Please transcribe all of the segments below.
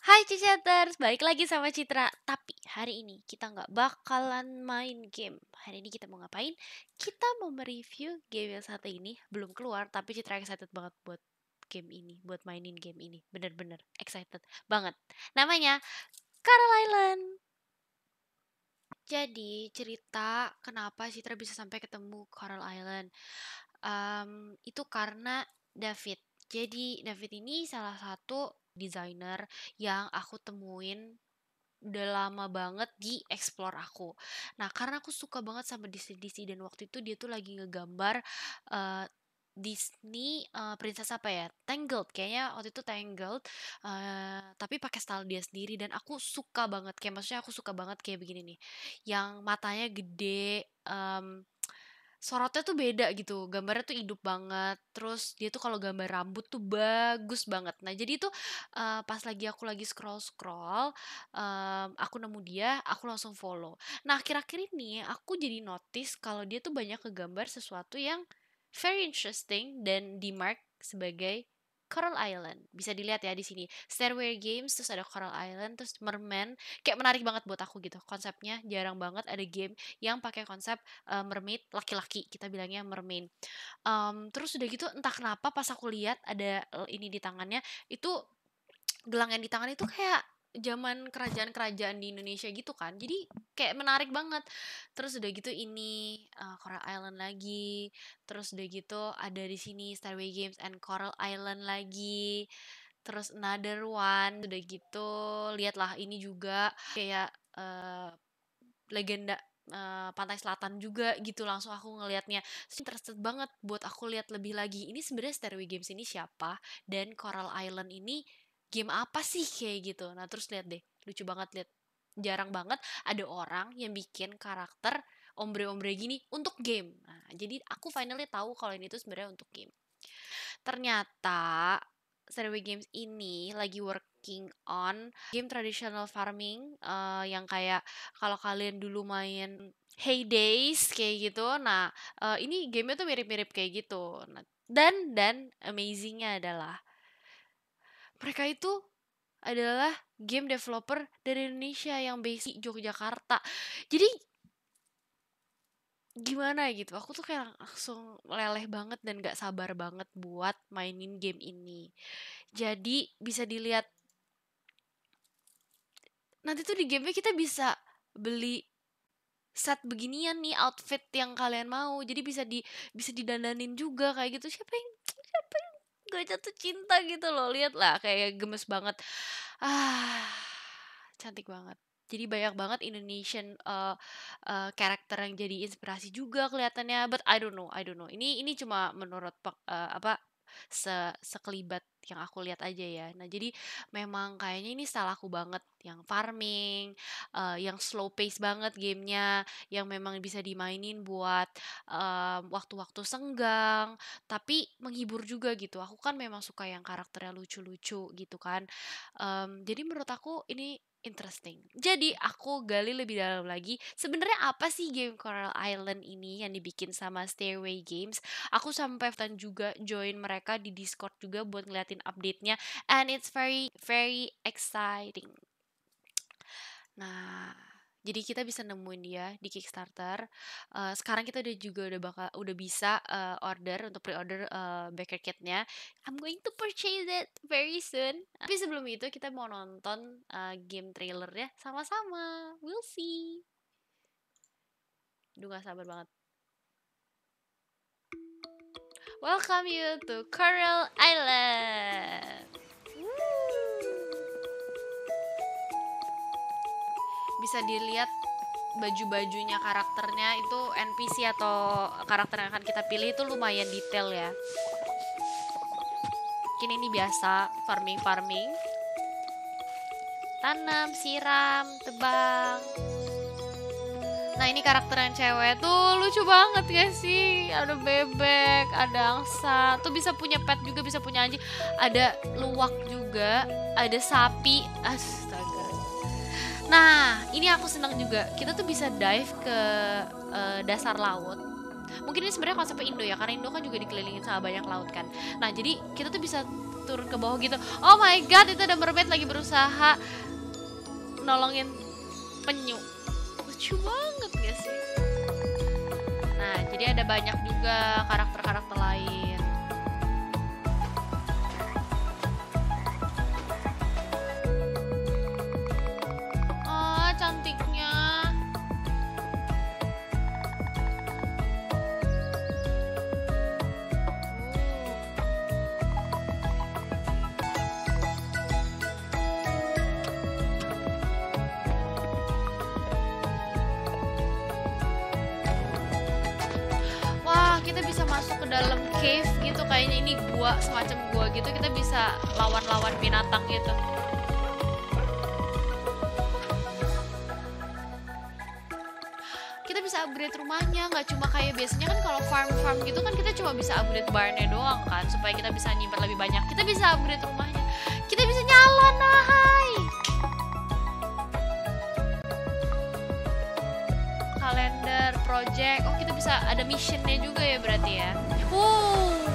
Hai Cicaters, balik lagi sama Citra Tapi hari ini kita nggak bakalan main game Hari ini kita mau ngapain? Kita mau mereview game yang satu ini Belum keluar, tapi Citra excited banget buat game ini Buat mainin game ini, bener-bener excited banget Namanya Coral Island Jadi cerita kenapa Citra bisa sampai ketemu Coral Island um, Itu karena David jadi David ini salah satu designer yang aku temuin udah lama banget di explore aku. Nah, karena aku suka banget sama DC-DC dan waktu itu dia tuh lagi ngegambar uh, Disney uh, princess apa ya Tangled kayaknya waktu itu Tangled uh, tapi pakai style dia sendiri dan aku suka banget kayak maksudnya aku suka banget kayak begini nih yang matanya gede um, sorotnya tuh beda gitu gambarnya tuh hidup banget terus dia tuh kalau gambar rambut tuh bagus banget nah jadi itu uh, pas lagi aku lagi scroll scroll um, aku nemu dia aku langsung follow nah akhir-akhir ini aku jadi notice kalau dia tuh banyak ke gambar sesuatu yang very interesting dan di mark sebagai Coral Island. Bisa dilihat ya di sini. Stairway Games, terus ada Coral Island, terus Merman. Kayak menarik banget buat aku gitu. Konsepnya jarang banget ada game yang pakai konsep uh, mermaid laki-laki. Kita bilangnya mermaid. Um, terus udah gitu entah kenapa pas aku lihat ada ini di tangannya itu gelang yang di tangan itu kayak zaman kerajaan-kerajaan di Indonesia gitu kan jadi kayak menarik banget terus udah gitu ini uh, Coral Island lagi terus udah gitu ada di sini Starway Games and Coral Island lagi terus another one udah gitu lihatlah ini juga kayak uh, legenda Uh, pantai selatan juga gitu langsung aku ngelihatnya interested banget buat aku lihat lebih lagi ini sebenarnya Starway Games ini siapa dan Coral Island ini game apa sih kayak gitu nah terus lihat deh lucu banget lihat jarang banget ada orang yang bikin karakter ombre-ombre gini untuk game nah, jadi aku finally tahu kalau ini tuh sebenarnya untuk game ternyata Survey Games ini lagi working on game traditional farming uh, yang kayak kalau kalian dulu main Hey Days kayak gitu. Nah, uh, ini gamenya tuh mirip-mirip kayak gitu. Nah, dan dan amazingnya adalah mereka itu adalah game developer dari Indonesia yang base Yogyakarta. Jadi gimana gitu, aku tuh kayak langsung leleh banget dan gak sabar banget buat mainin game ini. Jadi bisa dilihat nanti tuh di gamenya kita bisa beli set beginian nih outfit yang kalian mau jadi bisa di bisa didandanin juga kayak gitu siapa yang gue jatuh cinta gitu loh lihat lah kayak gemes banget ah cantik banget jadi banyak banget Indonesian uh, uh, karakter yang jadi inspirasi juga kelihatannya but I don't know I don't know ini ini cuma menurut uh, apa se sekelibat yang aku lihat aja ya. Nah, jadi memang kayaknya ini salah aku banget yang farming, uh, yang slow pace banget gamenya, yang memang bisa dimainin buat waktu mmm, waktu-waktu senggang, tapi menghibur juga gitu. Aku kan memang suka yang karakternya lucu-lucu gitu kan. Um, jadi menurut aku ini interesting. Jadi aku gali lebih dalam lagi, sebenarnya apa sih game Coral Island ini yang dibikin sama Stairway Games? Aku sampai dan juga join mereka di Discord juga buat ngeliatin update-nya and it's very very exciting. Nah, jadi kita bisa nemuin dia di Kickstarter. Uh, sekarang kita udah juga udah bakal udah bisa uh, order untuk pre-order uh, baker kitnya. I'm going to purchase it very soon. Tapi sebelum itu kita mau nonton uh, game ya, sama-sama. We'll see. Duh gak sabar banget. Welcome you to Coral Island. bisa dilihat baju-bajunya karakternya itu NPC atau karakter yang akan kita pilih itu lumayan detail ya mungkin ini biasa farming farming tanam siram tebang nah ini karakter yang cewek tuh lucu banget ya sih ada bebek ada angsa tuh bisa punya pet juga bisa punya anjing ada luwak juga ada sapi As Nah, ini aku senang juga. Kita tuh bisa dive ke uh, dasar laut. Mungkin ini sebenarnya konsepnya Indo ya, karena Indo kan juga dikelilingin sama banyak laut kan. Nah, jadi kita tuh bisa turun ke bawah gitu. Oh my god, itu ada mermaid lagi berusaha nolongin penyu. Lucu banget gak sih? Nah, jadi ada banyak juga karakter-karakter lain. kita bisa masuk ke dalam cave gitu kayaknya ini gua semacam gua gitu kita bisa lawan-lawan binatang gitu kita bisa upgrade rumahnya nggak cuma kayak biasanya kan kalau farm-farm gitu kan kita cuma bisa upgrade barnya doang kan supaya kita bisa nyimpan lebih banyak kita bisa upgrade rumahnya kita bisa nyala nah hai kalender, project. Oh, kita bisa ada missionnya juga ya berarti ya. Wow.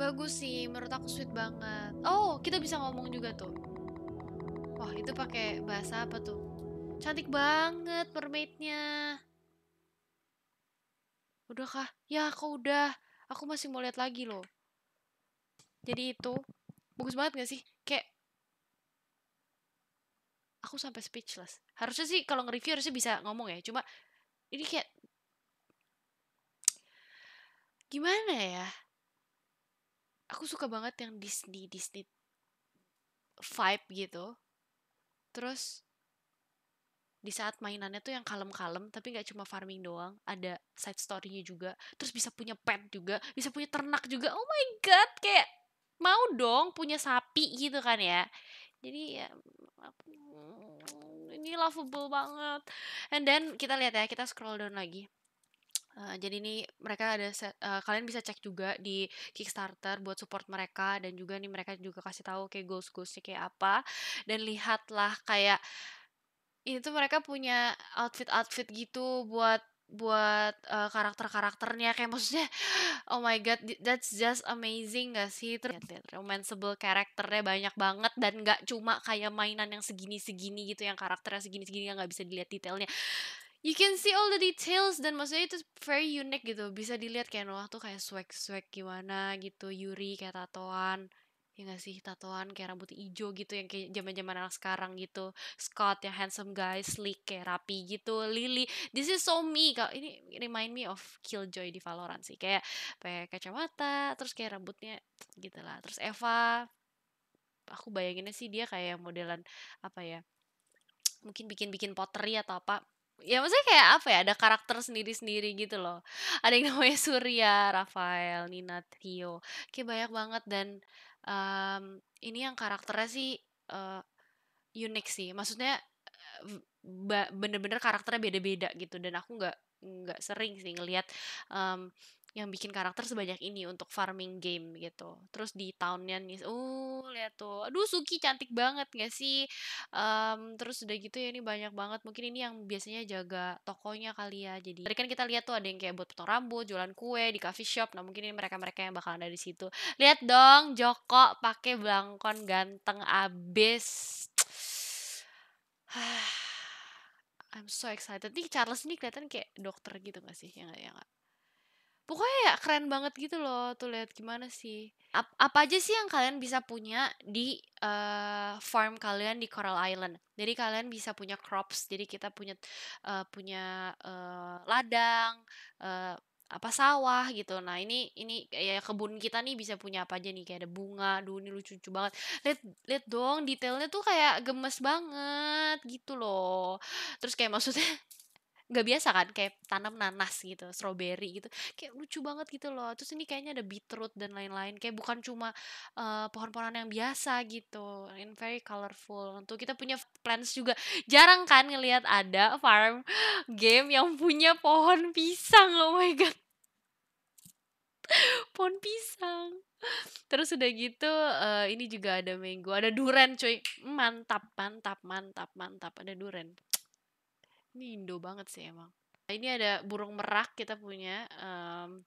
Bagus sih, menurut aku sweet banget. Oh, kita bisa ngomong juga tuh. Wah, itu pakai bahasa apa tuh? Cantik banget mermaidnya. Udah kah? Ya, kok udah aku masih mau lihat lagi loh jadi itu bagus banget gak sih kayak aku sampai speechless harusnya sih kalau nge-review harusnya bisa ngomong ya cuma ini kayak gimana ya aku suka banget yang Disney Disney vibe gitu terus di saat mainannya tuh yang kalem-kalem tapi nggak cuma farming doang ada side storynya juga terus bisa punya pet juga bisa punya ternak juga oh my god kayak mau dong punya sapi gitu kan ya jadi ya mm, ini lovable banget and then kita lihat ya kita scroll down lagi Uh, jadi ini mereka ada set, uh, eh, kalian bisa cek juga di Kickstarter buat support mereka dan juga nih mereka juga kasih tahu kayak goals goalsnya kayak apa dan lihatlah kayak itu tuh mereka punya outfit-outfit gitu buat buat uh, karakter-karakternya kayak maksudnya oh my god that's just amazing gak sih terus iya, romanceable karakternya banyak banget dan nggak cuma kayak mainan yang segini-segini gitu yang karakternya segini-segini yang nggak bisa dilihat detailnya you can see all the details dan maksudnya itu very unique gitu bisa dilihat kayak Noah tuh kayak swag-swag gimana gitu Yuri kayak tatoan ya gak sih tatoan kayak rambut hijau gitu yang kayak zaman zaman anak sekarang gitu Scott yang handsome guys sleek kayak rapi gitu Lily this is so me kalau ini remind me of Killjoy di Valorant sih kayak pakai kacamata terus kayak rambutnya gitu lah terus Eva aku bayanginnya sih dia kayak modelan apa ya mungkin bikin-bikin pottery atau apa ya maksudnya kayak apa ya ada karakter sendiri-sendiri gitu loh ada yang namanya Surya, Rafael, Nina, Theo kayak banyak banget dan um, ini yang karakternya sih uh, unik sih maksudnya eh, bener-bener karakternya beda-beda gitu dan aku nggak nggak sering sih ngelihat um, yang bikin karakter sebanyak ini untuk farming game gitu. Terus di tahunnya nih, uh lihat tuh, aduh Suki cantik banget gak sih? Um, terus udah gitu ya ini banyak banget. Mungkin ini yang biasanya jaga tokonya kali ya. Jadi tadi kan kita lihat tuh ada yang kayak buat potong rambut, jualan kue di coffee shop. Nah mungkin ini mereka-mereka yang bakalan ada di situ. Lihat dong Joko pakai belangkon ganteng abis. I'm so excited. Nih Charles nih kelihatan kayak dokter gitu gak sih? Ya gak, ya pokoknya ya keren banget gitu loh tuh lihat gimana sih Ap apa aja sih yang kalian bisa punya di uh, farm kalian di Coral Island jadi kalian bisa punya crops jadi kita punya uh, punya uh, ladang uh, apa sawah gitu nah ini ini ya kebun kita nih bisa punya apa aja nih kayak ada bunga duh ini lucu lucu banget lihat lihat dong detailnya tuh kayak gemes banget gitu loh terus kayak maksudnya nggak biasa kan kayak tanam nanas gitu strawberry gitu kayak lucu banget gitu loh terus ini kayaknya ada beetroot dan lain-lain kayak bukan cuma uh, pohon-pohonan yang biasa gitu in very colorful untuk kita punya plants juga jarang kan ngelihat ada farm game yang punya pohon pisang oh my god pohon pisang terus udah gitu uh, ini juga ada mango ada duren cuy mantap mantap mantap mantap ada duren ini Indo banget sih emang. Nah, ini ada burung merak kita punya. Um,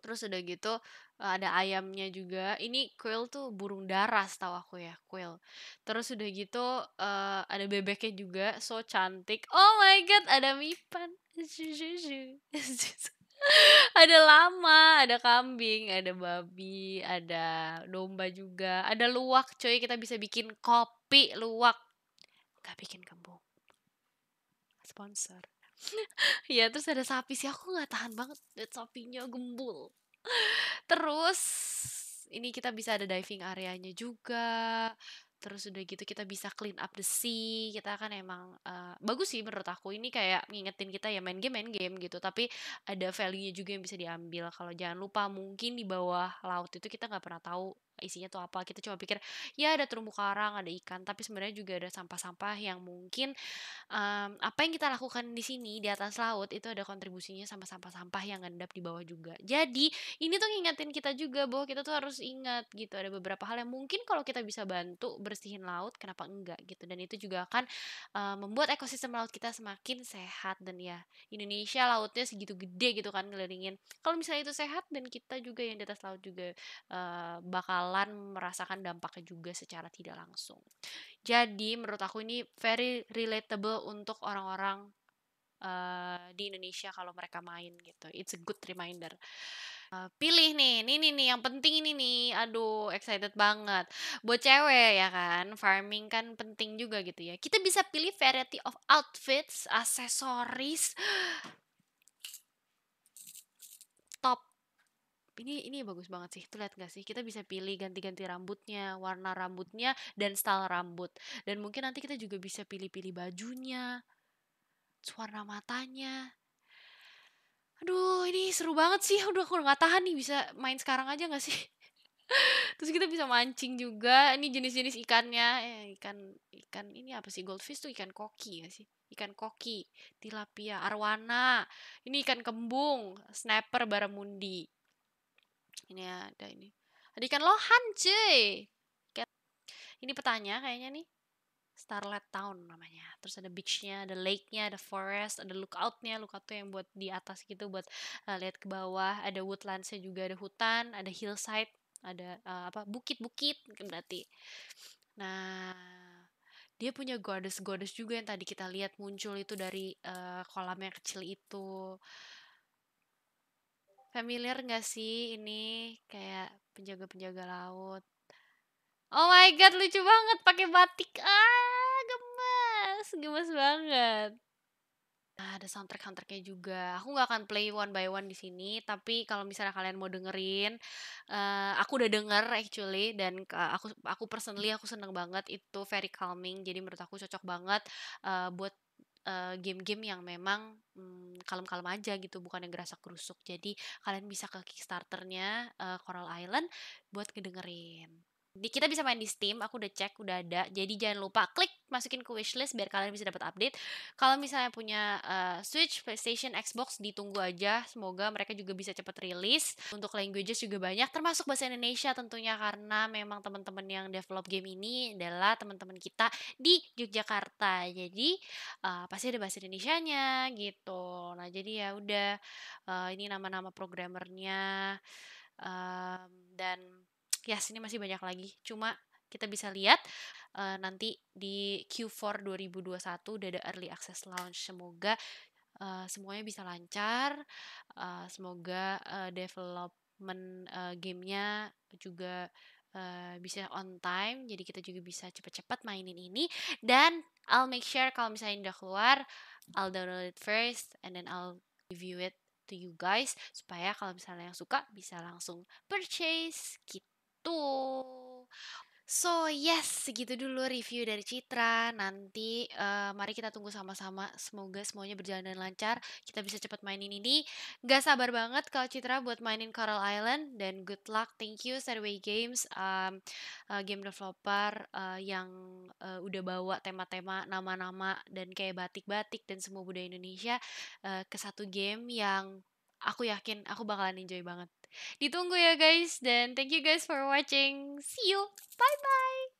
terus udah gitu ada ayamnya juga. Ini quail tuh burung darah tahu aku ya, quail. Terus udah gitu uh, ada bebeknya juga, so cantik. Oh my god, ada mipan. ada lama, ada kambing, ada babi, ada domba juga, ada luwak coy, kita bisa bikin kopi luwak. nggak bikin kembung sponsor ya terus ada sapi sih aku nggak tahan banget lihat sapinya gembul terus ini kita bisa ada diving areanya juga terus udah gitu kita bisa clean up the sea kita kan emang uh, bagus sih menurut aku ini kayak ngingetin kita ya main game main game gitu tapi ada value nya juga yang bisa diambil kalau jangan lupa mungkin di bawah laut itu kita nggak pernah tahu isinya tuh apa kita cuma pikir ya ada terumbu karang ada ikan tapi sebenarnya juga ada sampah-sampah yang mungkin um, apa yang kita lakukan di sini di atas laut itu ada kontribusinya sama sampah-sampah yang ngendap di bawah juga jadi ini tuh ngingetin kita juga bahwa kita tuh harus ingat gitu ada beberapa hal yang mungkin kalau kita bisa bantu bersihin laut kenapa enggak gitu dan itu juga akan um, membuat ekosistem laut kita semakin sehat dan ya Indonesia lautnya segitu gede gitu kan ngelilingin kalau misalnya itu sehat dan kita juga yang di atas laut juga uh, bakal bakalan merasakan dampaknya juga secara tidak langsung. Jadi menurut aku ini very relatable untuk orang-orang uh, di Indonesia kalau mereka main gitu. It's a good reminder. Uh, pilih nih, ini nih nih yang penting ini nih. Aduh, excited banget. Buat cewek ya kan, farming kan penting juga gitu ya. Kita bisa pilih variety of outfits, aksesoris, ini ini bagus banget sih tuh lihat gak sih kita bisa pilih ganti-ganti rambutnya warna rambutnya dan style rambut dan mungkin nanti kita juga bisa pilih-pilih bajunya warna matanya aduh ini seru banget sih aduh aku nggak tahan nih bisa main sekarang aja nggak sih terus kita bisa mancing juga ini jenis-jenis ikannya eh, ikan ikan ini apa sih goldfish tuh ikan koki ya sih ikan koki tilapia arwana ini ikan kembung snapper baramundi ini ada ini. Ada ikan lohan, cuy. Ini petanya kayaknya nih. Starlet Town namanya. Terus ada beachnya, ada lake-nya, ada forest, ada lookout-nya. Lookout tuh yang buat di atas gitu, buat uh, lihat ke bawah. Ada woodlands-nya juga, ada hutan, ada hillside, ada uh, apa bukit-bukit berarti. Nah, dia punya goddess-goddess juga yang tadi kita lihat muncul itu dari uh, eh, kolam yang kecil itu familiar gak sih ini kayak penjaga-penjaga laut? Oh my god, lucu banget pakai batik. Ah, gemas gemes banget. Nah, ada soundtrack soundtracknya juga. Aku nggak akan play one by one di sini, tapi kalau misalnya kalian mau dengerin, uh, aku udah denger actually dan uh, aku aku personally aku seneng banget itu very calming. Jadi menurut aku cocok banget uh, buat Eh, game-game yang memang kalem mm, kalem-kalem aja gitu bukan yang gerasa kerusuk jadi kalian bisa ke Kickstarternya uh, Coral Island buat ngedengerin di kita bisa main di Steam, aku udah cek, udah ada. Jadi jangan lupa klik masukin ke wishlist biar kalian bisa dapat update. Kalau misalnya punya uh, Switch, PlayStation, Xbox ditunggu aja. Semoga mereka juga bisa cepat rilis. Untuk languages juga banyak termasuk bahasa Indonesia tentunya karena memang teman-teman yang develop game ini adalah teman-teman kita di Yogyakarta. Jadi uh, pasti ada bahasa Indonesianya gitu. Nah, jadi ya udah uh, ini nama-nama programmernya um, dan yes ya, ini masih banyak lagi cuma kita bisa lihat uh, nanti di Q4 2021 udah ada early access launch semoga uh, semuanya bisa lancar uh, semoga uh, development uh, gamenya juga Uh, bisa on time jadi kita juga bisa cepat-cepat mainin ini dan I'll make sure kalau misalnya udah keluar I'll download it first and then I'll review it to you guys supaya kalau misalnya yang suka bisa langsung purchase kita gitu gitu. So yes, segitu dulu review dari Citra. Nanti uh, mari kita tunggu sama-sama. Semoga semuanya berjalan dengan lancar. Kita bisa cepat mainin ini. Gak sabar banget kalau Citra buat mainin Coral Island. Dan good luck, thank you Stairway Games, um, uh, game developer uh, yang uh, udah bawa tema-tema, nama-nama dan kayak batik-batik dan semua budaya Indonesia uh, ke satu game yang aku yakin aku bakalan enjoy banget. Ditunggu ya guys dan thank you guys for watching. See you. Bye bye.